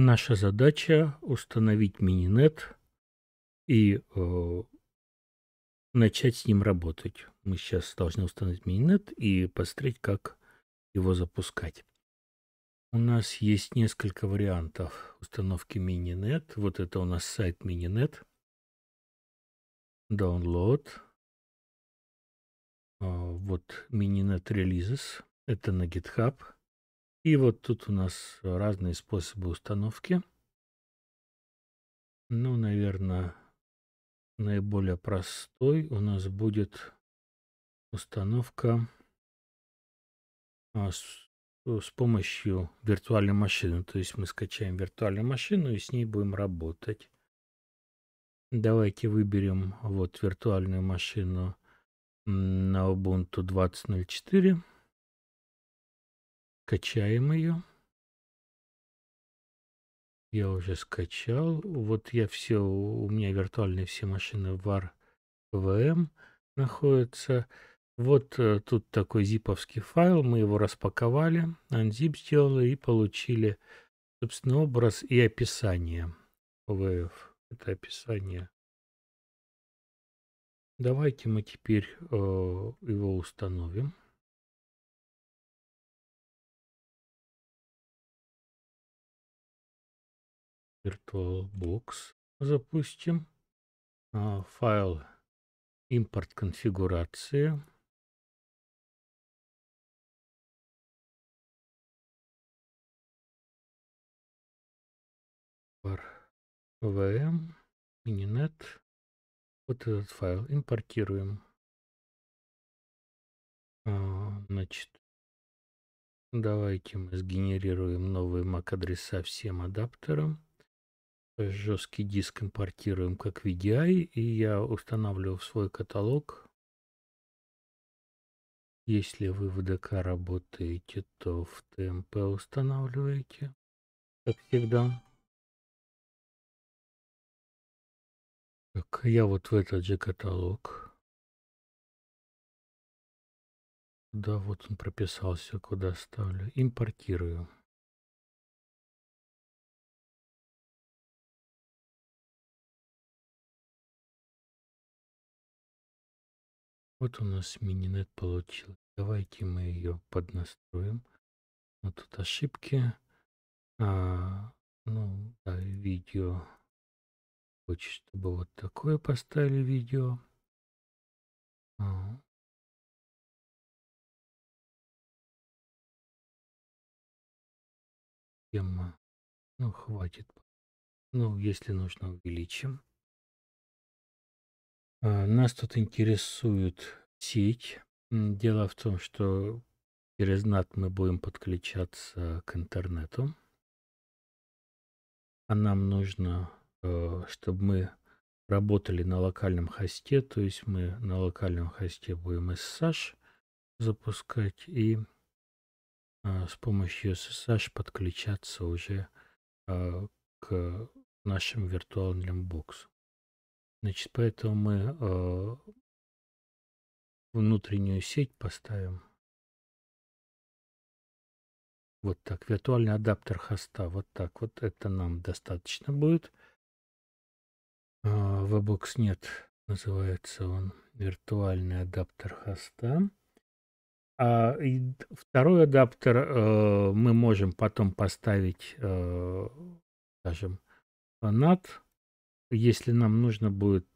Наша задача установить Мининет и э, начать с ним работать. Мы сейчас должны установить Мининет и посмотреть, как его запускать. У нас есть несколько вариантов установки Мининет. Вот это у нас сайт Мининет. Download. А, вот Мининет Releases. Это на GitHub. И вот тут у нас разные способы установки. Ну, наверное, наиболее простой у нас будет установка а, с, э, с помощью виртуальной машины. То есть мы скачаем виртуальную машину и с ней будем работать. Давайте выберем вот виртуальную машину на Ubuntu 20.04. Качаем ее. Я уже скачал. Вот я все, у меня виртуальные все машины var VM находятся. Вот э, тут такой зиповский файл, мы его распаковали, unzip сделали и получили, собственно, образ и описание VF. Это описание. Давайте мы теперь э, его установим. VirtualBox запустим. А, файл импорт конфигурации. VM, Mininet. Вот этот файл импортируем. А, значит, давайте мы сгенерируем новые MAC-адреса всем адаптерам жесткий диск импортируем как VDI, и я устанавливаю в свой каталог. Если вы в ДК работаете, то в ТМП устанавливаете, как всегда. Так, я вот в этот же каталог. Да, вот он прописался, куда ставлю. Импортирую. Вот у нас мининет получилось. Давайте мы ее поднастроим. Вот тут ошибки. А, ну, да, видео. Хочешь чтобы вот такое поставили видео. А. Тема. Ну, хватит. Ну, если нужно, увеличим. А, нас тут интересует сеть. Дело в том, что через NAT а мы будем подключаться к интернету. А нам нужно, э, чтобы мы работали на локальном хосте, то есть мы на локальном хосте будем SSH запускать и э, с помощью SSH подключаться уже э, к нашим виртуальным боксам. Значит, поэтому мы э, внутреннюю сеть поставим. Вот так, виртуальный адаптер хоста. Вот так вот, это нам достаточно будет. Э, а, VBox нет, называется он виртуальный адаптер хоста. А второй адаптер э, мы можем потом поставить, э, скажем, над если нам нужно будет,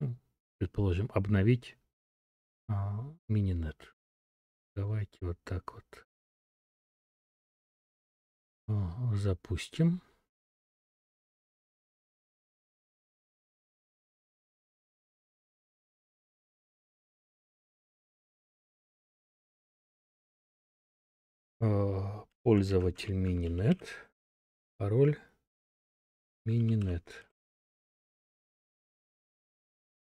ну, предположим, обновить а, мининет. Давайте вот так вот а, запустим. А, пользователь мининет, пароль мининет.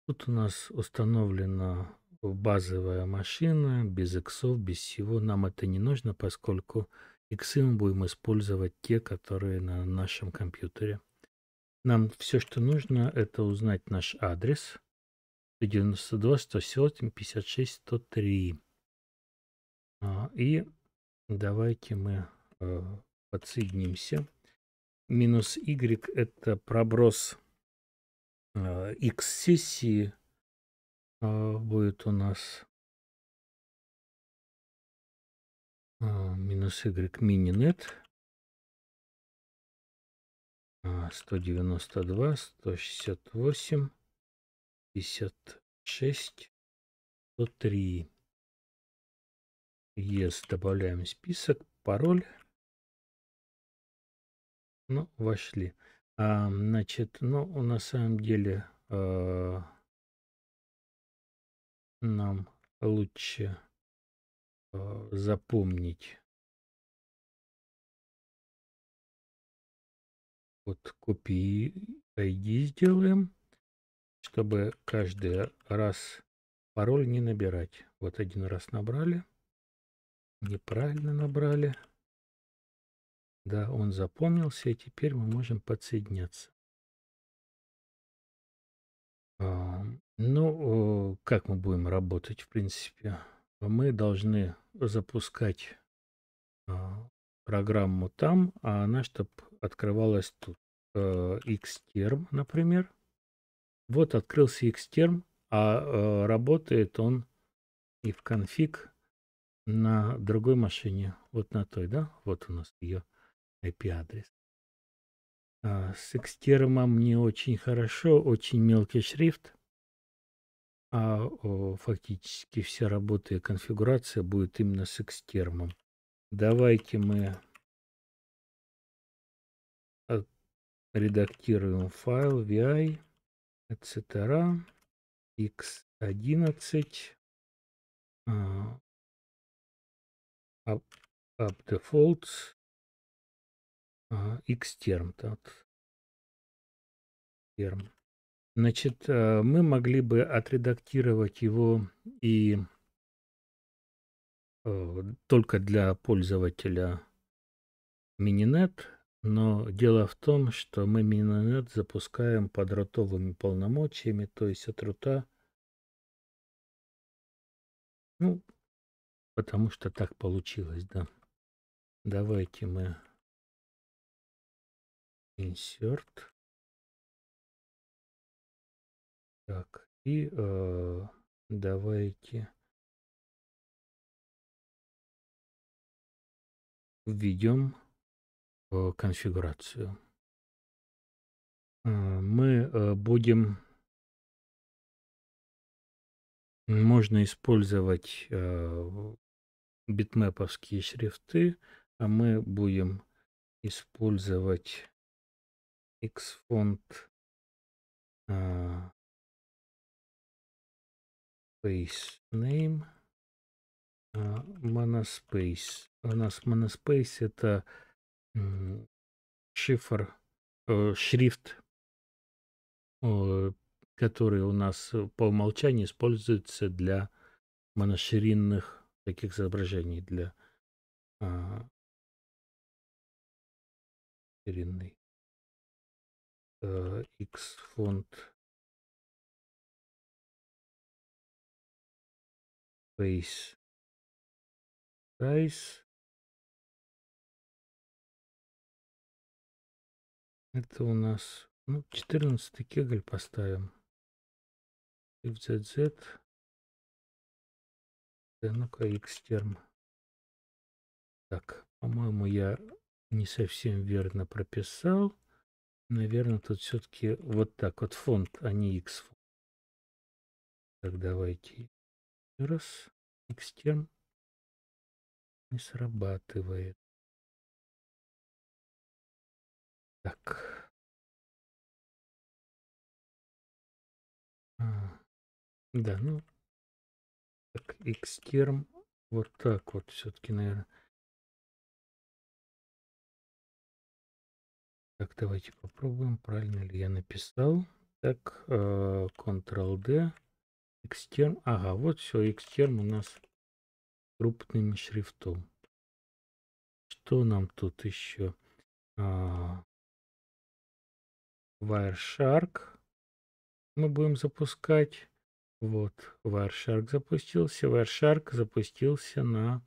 Тут у нас установлена базовая машина, без иксов, без всего. Нам это не нужно, поскольку иксы мы будем использовать те, которые на нашем компьютере. Нам все, что нужно, это узнать наш адрес. 192, 107, 56, 103. И давайте мы э, подсоединимся минус y – это проброс э, x-сессии э, а, будет у нас э, минус y мини net 192, 168, 56, 103. Yes, добавляем список, пароль. Ну, вошли. А, значит, ну, на самом деле э, нам лучше э, запомнить. Вот копии ID сделаем, чтобы каждый раз пароль не набирать. Вот один раз набрали, неправильно набрали. Да, он запомнился, и теперь мы можем подсоединяться. А, ну, э, как мы будем работать, в принципе? Мы должны запускать а, программу там, а она, чтобы открывалась тут. Э, Xterm, например. Вот открылся Xterm, а э, работает он и в конфиг на другой машине. Вот на той, да? Вот у нас ее. IP-адрес. А, с экстермом не очень хорошо, очень мелкий шрифт. А фактически вся работа и конфигурация будет именно с экстермом. Давайте мы редактируем файл vi, etc. x11 up, up defaults Ага, Xterm. Так. Xterm. Значит, э, мы могли бы отредактировать его и э, только для пользователя Мининет, но дело в том, что мы Мининет запускаем под ротовыми полномочиями, то есть от рута, ну, потому что так получилось, да. Давайте мы Insert. Так, и э, давайте введем э, конфигурацию. Э, мы э, будем... Можно использовать э, битмэповские шрифты, а мы будем использовать x font uh, space name а, monospace. У нас monospace это шифр, э, шрифт, который у нас по умолчанию используется для моноширинных таких изображений, для э, а, ширины. X-фонд э, Face Size. Это у нас ну, 14 кегль поставим. FZZ. Да, ну-ка, X-терм. Так, по-моему, я не совсем верно прописал. Наверное, тут все-таки вот так вот фонд, а не x фонд. Так, давайте раз. Xterm не срабатывает. Так. А, да, ну, так, Xterm вот так вот все-таки, наверное. Так, давайте попробуем, правильно ли я написал. Так, э, Ctrl-D, Xterm. Ага, вот все, Xterm у нас крупным шрифтом. Что нам тут еще? А, Wireshark мы будем запускать. Вот, Wireshark запустился. Wireshark запустился на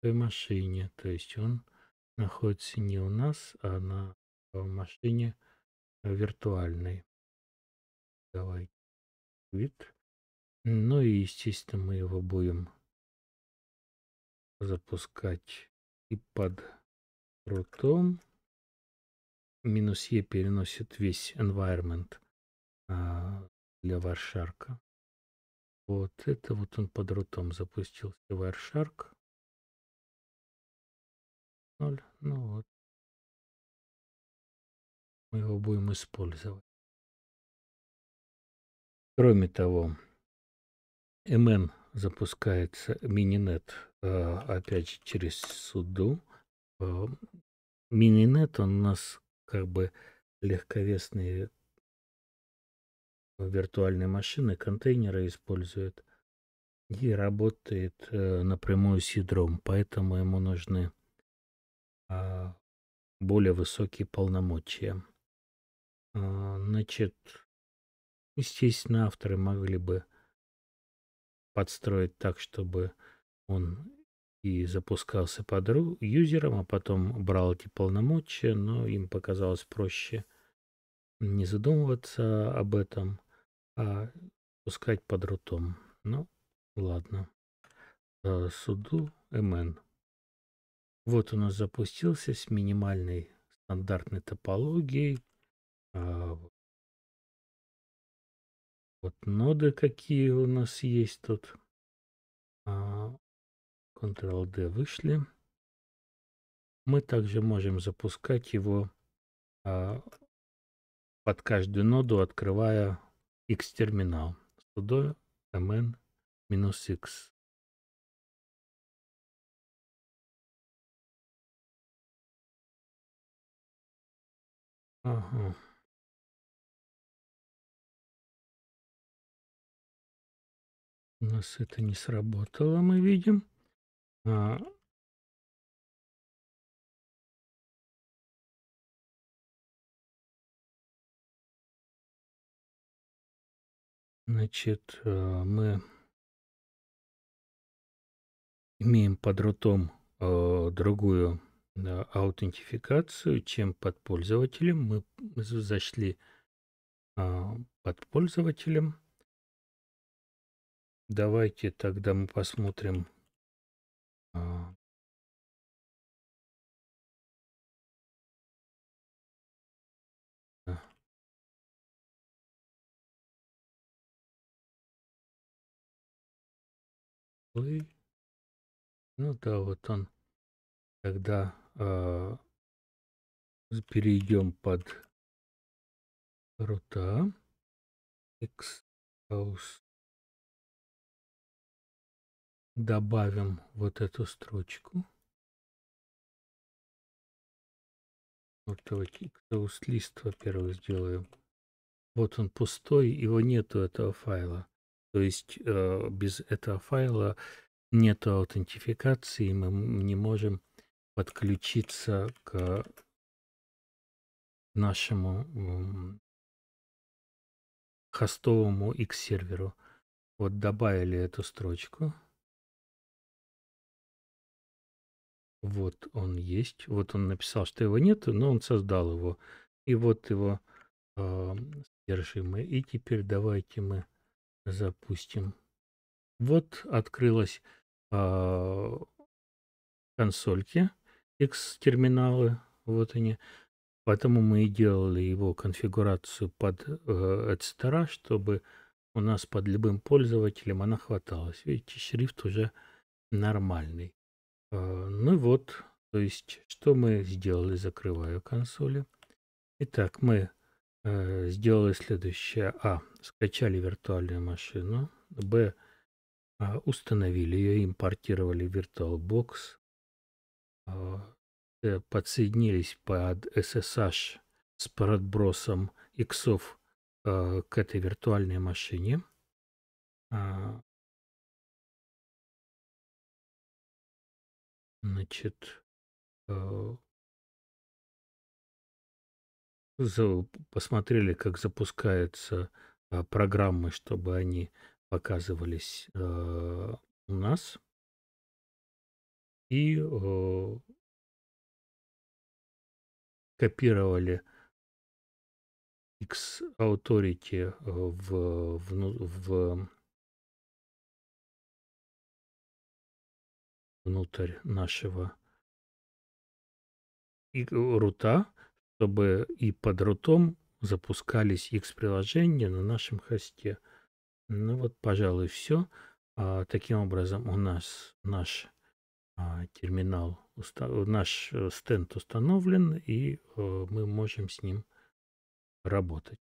той машине. То есть он находится не у нас, а на в машине э, виртуальной. Давай вид. Ну и, естественно, мы его будем запускать и под рутом. Минус Е переносит весь environment а, для варшарка. Вот это вот он под рутом запустился. Wireshark. ноль Ну вот мы его будем использовать. Кроме того, MN запускается мининет, э, опять же, через суду. Э, мининет, он у нас как бы легковесные виртуальные машины, контейнеры использует и работает э, напрямую с ядром, поэтому ему нужны а, более высокие полномочия. А, значит, естественно, авторы могли бы подстроить так, чтобы он и запускался под юзером, а потом брал эти полномочия, но им показалось проще не задумываться об этом, а пускать под рутом. Ну, ладно. А, суду МН. Вот у нас запустился с минимальной стандартной топологией, а, вот ноды какие у нас есть тут. А, Ctrl-D вышли. Мы также можем запускать его а, под каждую ноду, открывая X-терминал. Судо mn-x. Ага. Uh У нас это не сработало, мы видим. А... Значит, э, мы имеем под рутом э, другую аутентификацию, чем под пользователем. Мы зашли э, под пользователем. Давайте тогда мы посмотрим. А, ну да, вот он. Тогда э, перейдем под рута. X добавим вот эту строчку. Вот Toast лист, во-первых, сделаем. Вот он пустой, его нету этого файла. То есть э, без этого файла нет аутентификации, мы не можем подключиться к нашему хостовому X-серверу. Вот добавили эту строчку. Вот он есть. Вот он написал, что его нет, но он создал его. И вот его э, содержимое. И теперь давайте мы запустим. Вот открылась э, консольки X-терминалы. Вот они. Поэтому мы и делали его конфигурацию под э, etc, чтобы у нас под любым пользователем она хваталась. Видите, шрифт уже нормальный. А, ну вот, то есть, что мы сделали, закрываю консоли. Итак, мы э, сделали следующее. А. Скачали виртуальную машину. Б. А, установили ее, импортировали VirtualBox. А, э, подсоединились под SSH с подбросом иксов э, к этой виртуальной машине. Значит, э, посмотрели, как запускаются а, программы, чтобы они показывались э, у нас. И э, копировали X Authority в, в, ну, в внутрь нашего и рута, чтобы и под рутом запускались X-приложения на нашем хосте. Ну вот, пожалуй, все. А, таким образом, у нас наш а, терминал, уста наш э, стенд установлен, и а, мы можем с ним работать.